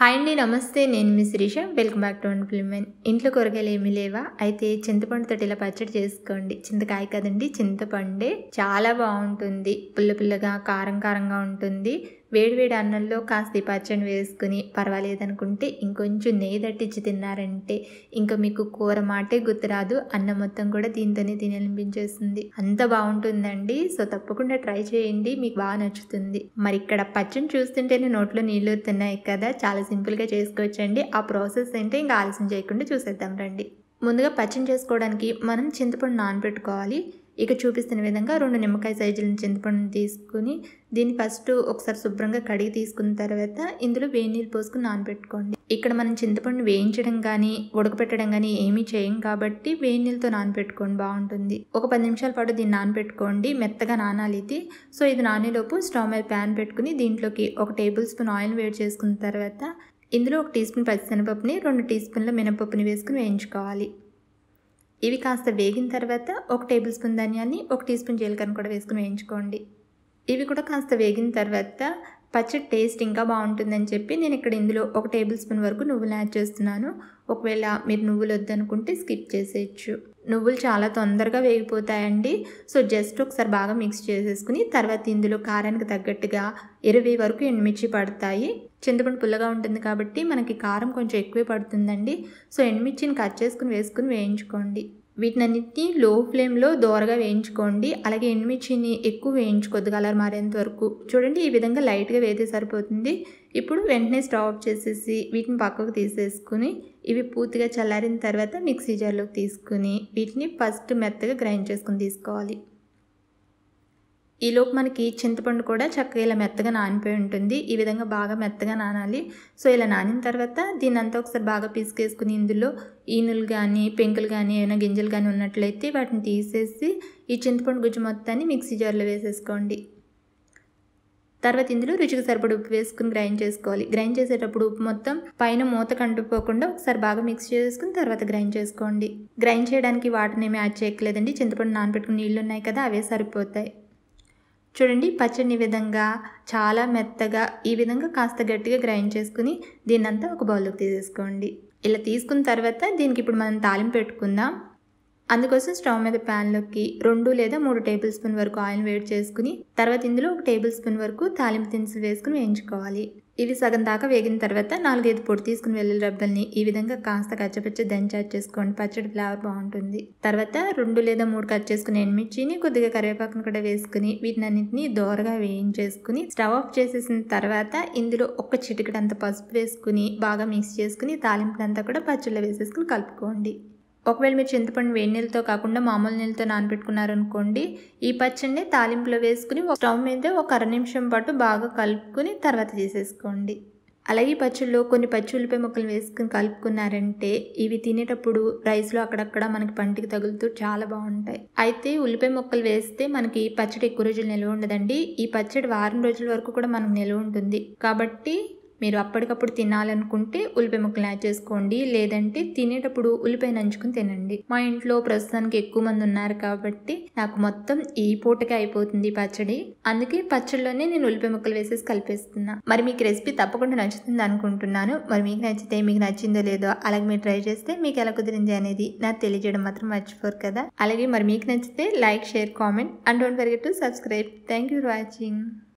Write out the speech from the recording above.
hi అండి నమస్తే నేను మీ Shirisha welcome back to one ఫిల్మెన్ ఇంట్లో కూరగాయలు ఏమీ లేవా అయితే చింతపండుతో ఇలా పచ్చడి చేసుకోండి చింతకాయ కదండి చింతపండే చాలా బాగుంటుంది పుల్ల పుల్లగా కారం కారంగా ఉంటుంది వేడివేడి అన్నంలో కాస్త పచ్చడి వేసుకుని పర్వాలేదనుకుంటే ఇంకొంచెం నెయ్యి దట్టించి తిన్నారంటే ఇంకా మీకు కూర మాటే గుర్తురాదు అన్నం మొత్తం కూడా దీంతోనే తిననిపించేస్తుంది అంత బాగుంటుందండి సో తప్పకుండా ట్రై చేయండి మీకు బాగా నచ్చుతుంది మరి ఇక్కడ పచ్చడి చూస్తుంటేనే నోట్లో నీళ్ళు వస్తున్నాయి కదా చాలా సింపుల్గా చేసుకోవచ్చండి ఆ ప్రాసెస్ అంటే ఇంకా ఆలస్యం చేయకుండా చూసేద్దాం రండి ముందుగా పచ్చడి చేసుకోవడానికి మనం చింతపండు నానబెట్టుకోవాలి ఇక చూపిస్తున్న విధంగా రెండు నిమ్మకాయ సైజులను చింతపండుని తీసుకుని దీన్ని ఫస్ట్ ఒకసారి శుభ్రంగా కడిగి తీసుకున్న తర్వాత ఇందులో వేడి నీళ్ళు పోసుకుని నానబెట్టుకోండి ఇక్కడ మనం చింతపండు వేయించడం కానీ ఉడకపెట్టడం కానీ ఏమీ చేయం కాబట్టి వేడి నీళ్ళతో నానబెట్టుకోండి బాగుంటుంది ఒక పది నిమిషాల పాటు దీన్ని నానబెట్టుకోండి మెత్తగా నానాలి ఇది సో ఇది నానేలోపు స్టవ్ మీద ప్యాన్ పెట్టుకుని దీంట్లోకి ఒక టేబుల్ స్పూన్ ఆయిల్ వేడి చేసుకున్న తర్వాత ఇందులో ఒక టీ స్పూన్ పచ్చిశనగపప్పుని రెండు టీ స్పూన్ల మినపప్పుని వేసుకుని వేయించుకోవాలి ఇవి కాస్త వేగిన తర్వాత ఒక టేబుల్ స్పూన్ ధనియాన్ని ఒక టీ స్పూన్ జీలకర్ర కూడా వేసుకుని వేయించుకోండి ఇవి కూడా కాస్త వేగిన తర్వాత పచ్చడి టేస్ట్ ఇంకా బాగుంటుందని చెప్పి నేను ఇక్కడ ఇందులో ఒక టేబుల్ స్పూన్ వరకు నువ్వులు యాడ్ చేస్తున్నాను ఒకవేళ మీరు నువ్వులు వద్దనుకుంటే స్కిప్ చేసేయచ్చు నువ్వులు చాలా తొందరగా వేగిపోతాయండి సో జస్ట్ ఒకసారి బాగా మిక్స్ చేసేసుకుని తర్వాత ఇందులో కారానికి తగ్గట్టుగా ఇరవై వరకు ఎండుమిర్చి పడతాయి చింతపండు పుల్లగా ఉంటుంది కాబట్టి మనకి కారం కొంచెం ఎక్కువే పడుతుందండి సో ఎండుమిర్చిని కట్ చేసుకుని వేసుకుని వేయించుకోండి వీటినన్నిటిని లో ఫ్లేమ్లో దోరగా వేయించుకోండి అలాగే ఎండుమిర్చిని ఎక్కువ వేయించుకోవద్దు కలర్ మారేంత వరకు చూడండి ఈ విధంగా లైట్గా వేతే సరిపోతుంది ఇప్పుడు వెంటనే స్టవ్ ఆఫ్ చేసేసి వీటిని పక్కకు తీసేసుకుని ఇవి పూర్తిగా చల్లారిన తర్వాత మిక్సీ జార్లోకి తీసుకుని వీటిని ఫస్ట్ మెత్తగా గ్రైండ్ చేసుకుని తీసుకోవాలి ఈలోపు మనకి చింతపండు కూడా చక్కగా ఇలా మెత్తగా నానిపోయి ఉంటుంది ఈ విధంగా బాగా మెత్తగా నానాలి సో ఇలా నానిన తర్వాత దీని అంతా ఒకసారి బాగా పీసుకేసుకుని ఇందులో ఈనులు కానీ పెంకులు కానీ ఏమైనా గింజలు కానీ ఉన్నట్లయితే వాటిని తీసేసి ఈ చింతపండు గుజ్జు మొత్తాన్ని మిక్సీ జార్లో వేసేసుకోండి తర్వాత ఇందులో రుచికి సరిపడి ఉప్పు వేసుకుని గ్రైండ్ చేసుకోవాలి గ్రైండ్ చేసేటప్పుడు ఉప్పు మొత్తం పైన మూత కంటుపోకుండా ఒకసారి బాగా మిక్స్ చేసుకుని తర్వాత గ్రైండ్ చేసుకోండి గ్రైండ్ చేయడానికి వాటర్ని ఏమి యాడ్ చేయట్లేదండి చింతపండు నానబెట్టుకుని నీళ్ళు ఉన్నాయి కదా అవే సరిపోతాయి చూడండి పచ్చడిని విధంగా చాలా మెత్తగా ఈ విధంగా కాస్త గట్టిగా గ్రైండ్ చేసుకుని దీన్నంతా ఒక బౌల్లోకి తీసేసుకోండి ఇలా తీసుకున్న తర్వాత దీనికి ఇప్పుడు మనం తాలింపు పెట్టుకుందాం అందుకోసం స్టవ్ మీద ప్యాన్లోకి రెండు లేదా మూడు టేబుల్ స్పూన్ వరకు ఆయిల్ వేడి చేసుకుని తర్వాత ఇందులో ఒక టేబుల్ స్పూన్ వరకు తాలింపు దినుసులు వేసుకుని వేయించుకోవాలి ఇవి సగం దాకా వేగిన తర్వాత నాలుగైదు పొడి తీసుకుని వెళ్ళిన రబ్బల్ని ఈ విధంగా కాస్త కచ్చపచ్చ దంచాట్ చేసుకోండి పచ్చడి ఫ్లేవర్ బాగుంటుంది తర్వాత రెండు లేదా మూడు కట్ చేసుకుని ఎండుమిర్చిని కొద్దిగా కరివేపాకును కూడా వేసుకుని అన్నింటిని దోరగా వేయించేసుకుని స్టవ్ ఆఫ్ చేసేసిన తర్వాత ఇందులో ఒక చిటికడంత పసుపు వేసుకుని బాగా మిక్స్ చేసుకుని తాలింపునంతా కూడా పచ్చళ్ళ వేసేసుకుని కలుపుకోండి ఒకవేళ మీరు చింతపండు వేడి నీళ్ళతో కాకుండా మామూలు నీళ్ళతో నానబెట్టుకున్నారనుకోండి ఈ పచ్చడిని తాలింపులో వేసుకుని స్టవ్ మీద ఒక అర నిమిషం పాటు బాగా కలుపుకుని తర్వాత తీసేసుకోండి అలాగే ఈ పచ్చళ్ళు కొన్ని పచ్చి ఉల్లిపాయ ముక్కలు వేసుకుని కలుపుకున్నారంటే ఇవి తినేటప్పుడు రైస్లో అక్కడక్కడ మనకి పంటికి తగులుతూ చాలా బాగుంటాయి అయితే ఉల్లిపాయ ముక్కలు వేస్తే మనకి పచ్చడి ఎక్కువ రోజులు నిల్వ ఉండదండి ఈ పచ్చడి వారం రోజుల వరకు కూడా మనకు నిల్వ ఉంటుంది కాబట్టి మీరు అప్పటికప్పుడు తినాలనుకుంటే ఉల్లిపాయ ముక్కలు యాడ్ చేసుకోండి లేదంటే తినేటప్పుడు ఉల్లిపాయ నంచుకుని తినండి మా ఇంట్లో ప్రస్తుతానికి ఎక్కువ మంది ఉన్నారు కాబట్టి నాకు మొత్తం ఈ పూటకే అయిపోతుంది పచ్చడి అందుకే పచ్చడిలోనే నేను ఉల్లిపాయ ముక్కలు వేసేసి కలిపేస్తున్నా మరి మీకు రెసిపీ తప్పకుండా నచ్చుతుంది అనుకుంటున్నాను మరి మీకు నచ్చితే మీకు నచ్చిందో లేదో అలాగే మీరు ట్రై చేస్తే మీకు ఎలా కుదిరింది అనేది నాకు తెలియజేయడం మాత్రం మర్చిపోరు కదా అలాగే మరి మీకు నచ్చితే like share comment and don't forget to subscribe thank you for watching